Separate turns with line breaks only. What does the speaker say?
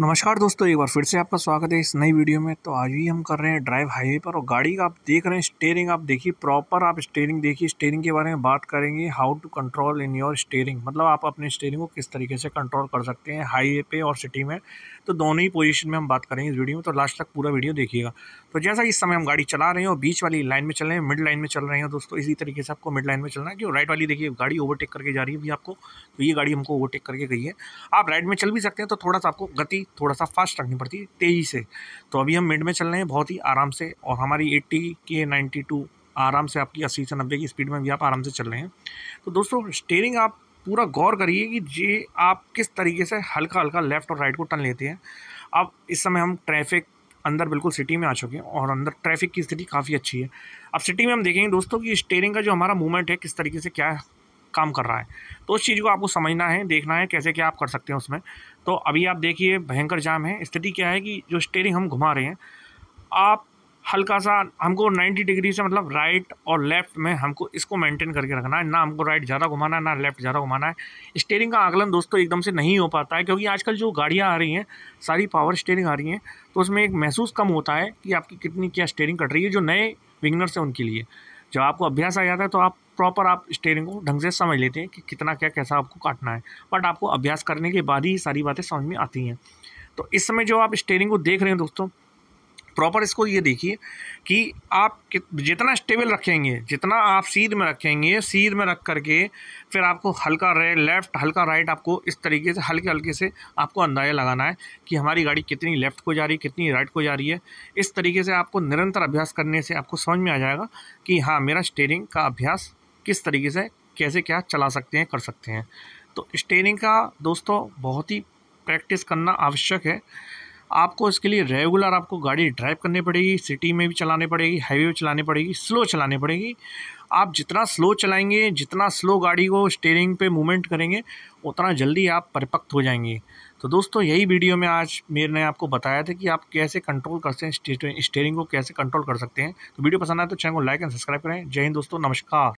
नमस्कार दोस्तों एक बार फिर से आपका स्वागत है इस नई वीडियो में तो आज भी हम कर रहे हैं ड्राइव हाईवे पर और गाड़ी का आप देख रहे हैं स्टेयरिंग आप देखिए प्रॉपर आप स्टेयरिंग देखिए स्टेयरिंग के बारे में बात करेंगे how to control in your steering मतलब आप अपने स्टेयरिंग को किस तरीके से कंट्रोल कर सकते हैं हाईवे पे और सिटी में तो दोनों ही पोजिशन में हम बात करेंगे इस वीडियो में तो लास्ट तक पूरा वीडियो देखिएगा तो जैसा इस समय हम गाड़ी चला रहे हैं और बीच वाली लाइन में चल रहे हैं मिड लाइन में चल रहे हैं दोस्तों इसी तरीके से आपको मिड लाइन में चलना है क्यों राइट वाली देखिए गाड़ी ओवरटेक करके जा रही है अभी आपको तो ये गाड़ी हमको ओवरटेक करके गई है आप राइट में चल भी सकते हैं तो थोड़ा सा आपको गति थोड़ा सा फास्ट रखनी पड़ती है तेज़ी से तो अभी हम मिड में चल रहे हैं बहुत ही आराम से और हमारी 80 के 92 आराम से आपकी 80 से 90 की स्पीड में भी आप आराम से चल रहे हैं तो दोस्तों स्टेयरिंग आप पूरा गौर करिए कि ये आप किस तरीके से हल्का हल्का लेफ़्ट और राइट को टर्न लेते हैं अब इस समय हम ट्रैफिक अंदर बिल्कुल सिटी में आ चुके हैं और अंदर ट्रैफिक की स्थिति काफ़ी अच्छी है अब सिटी में हम देखेंगे दोस्तों कि स्टेयरिंग का जो हमारा मूवमेंट है किस तरीके से क्या काम कर रहा है तो उस चीज़ को आपको समझना है देखना है कैसे क्या आप कर सकते हैं उसमें तो अभी आप देखिए भयंकर जाम है स्थिति क्या है कि जो स्टेयरिंग हम घुमा रहे हैं आप हल्का सा हमको 90 डिग्री से मतलब राइट और लेफ़्ट में हमको इसको मेंटेन करके रखना है ना हमको राइट ज़्यादा घुमाना है ना लेफ़्ट ज़्यादा घुमाना है स्टेयरिंग का आकलन दोस्तों एकदम से नहीं हो पाता है क्योंकि आजकल जो गाड़ियाँ आ रही हैं सारी पावर स्टेयरिंग आ रही हैं तो उसमें एक महसूस कम होता है कि आपकी कितनी क्या स्टेयरिंग कट रही है जो नए विंगनर्स हैं उनके लिए जब आपको अभ्यास आ जाता है तो आप प्रॉपर आप स्टेयरिंग को ढंग से समझ लेते हैं कि कितना क्या कैसा आपको काटना है बट आपको अभ्यास करने के बाद ही सारी बातें समझ में आती हैं तो इस समय जो आप स्टेयरिंग को देख रहे हैं दोस्तों प्रॉपर इसको ये देखिए कि आप जितना स्टेबल रखेंगे जितना आप सीध में रखेंगे सीध में रख करके फिर आपको हल्का रेड लेफ़्ट हल्का राइट आपको इस तरीके से हल्के हल्के से आपको अंदाज़ा लगाना है कि हमारी गाड़ी कितनी लेफ़्ट को जा रही है कितनी राइट को जा रही है इस तरीके से आपको निरंतर अभ्यास करने से आपको समझ में आ जाएगा कि हाँ मेरा स्टेयरिंग का अभ्यास किस तरीके से कैसे क्या चला सकते हैं कर सकते हैं तो स्टेयरिंग का दोस्तों बहुत ही प्रैक्टिस करना आवश्यक है आपको इसके लिए रेगुलर आपको गाड़ी ड्राइव करनी पड़ेगी सिटी में भी चलानी पड़ेगी हाईवे में चलानी पड़ेगी स्लो चलानी पड़ेगी आप जितना स्लो चलाएंगे जितना स्लो गाड़ी को स्टेयरिंग पे मूवमेंट करेंगे उतना जल्दी आप परिपक्व हो जाएंगे तो दोस्तों यही वीडियो में आज ने आपको बताया था कि आप कैसे कंट्रोल कर सकते हैं स्टेयरिंग को कैसे कंट्रोल कर सकते हैं तो वीडियो पसंद आए तो चैनल को लाइक एंड सब्सक्राइब करें जय हिंद दोस्तों नमस्कार